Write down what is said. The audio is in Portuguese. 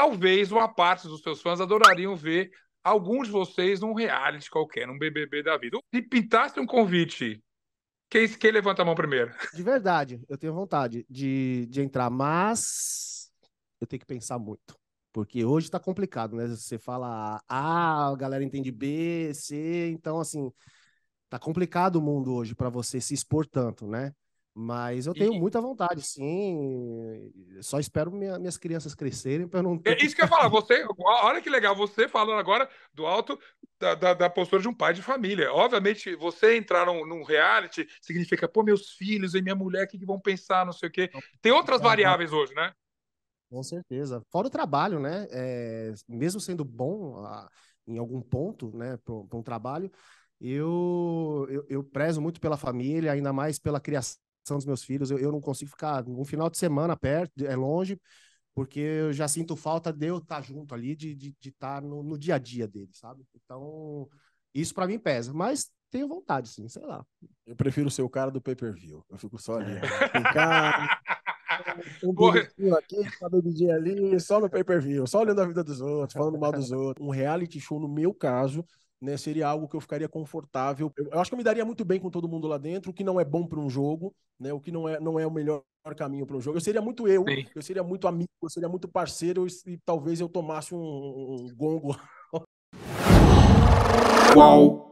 talvez uma parte dos seus fãs adorariam ver alguns de vocês num reality qualquer, num BBB da vida. Se pintasse um convite, quem, quem levanta a mão primeiro? De verdade, eu tenho vontade de, de entrar, mas eu tenho que pensar muito. Porque hoje tá complicado, né? Você fala A, a galera entende B, C, então assim, tá complicado o mundo hoje para você se expor tanto, né? Mas eu tenho e... muita vontade, sim. Só espero minha, minhas crianças crescerem para não. É ter... É isso que eu ia falar. Você, olha que legal, você falando agora do alto da, da, da, postura de um pai de família. Obviamente, você entrar num, num reality significa, pô, meus filhos e minha mulher, o que, que, vão pensar, não sei o quê. Tem outras variáveis hoje, né? Com certeza. Fora o trabalho, né? É, mesmo sendo bom a, ah, em algum ponto, né, para um trabalho, eu, eu, eu prezo muito pela família, ainda mais pela criação dos meus filhos. Eu, eu não consigo ficar um final de semana perto, é longe, porque eu já sinto falta de eu estar junto ali, de estar de, de estar no, no dia a dia deles, sabe? Então, isso para mim pesa. Mas tenho vontade, sim, sei lá. Eu prefiro ser o cara do pay-per-view. Eu fico só ali. um aqui, dia ali, só no pay-per-view, só olhando a vida dos outros, falando mal dos outros. Um reality show, no meu caso, né? Seria algo que eu ficaria confortável. Eu, eu, acho que eu me daria muito bem com todo mundo lá dentro, o que não é bom para um jogo, né? O que não é, não é o melhor caminho para um jogo. Eu seria muito eu, Sim. eu seria muito amigo, eu seria muito parceiro e, e talvez eu tomasse um, um gongo. Qual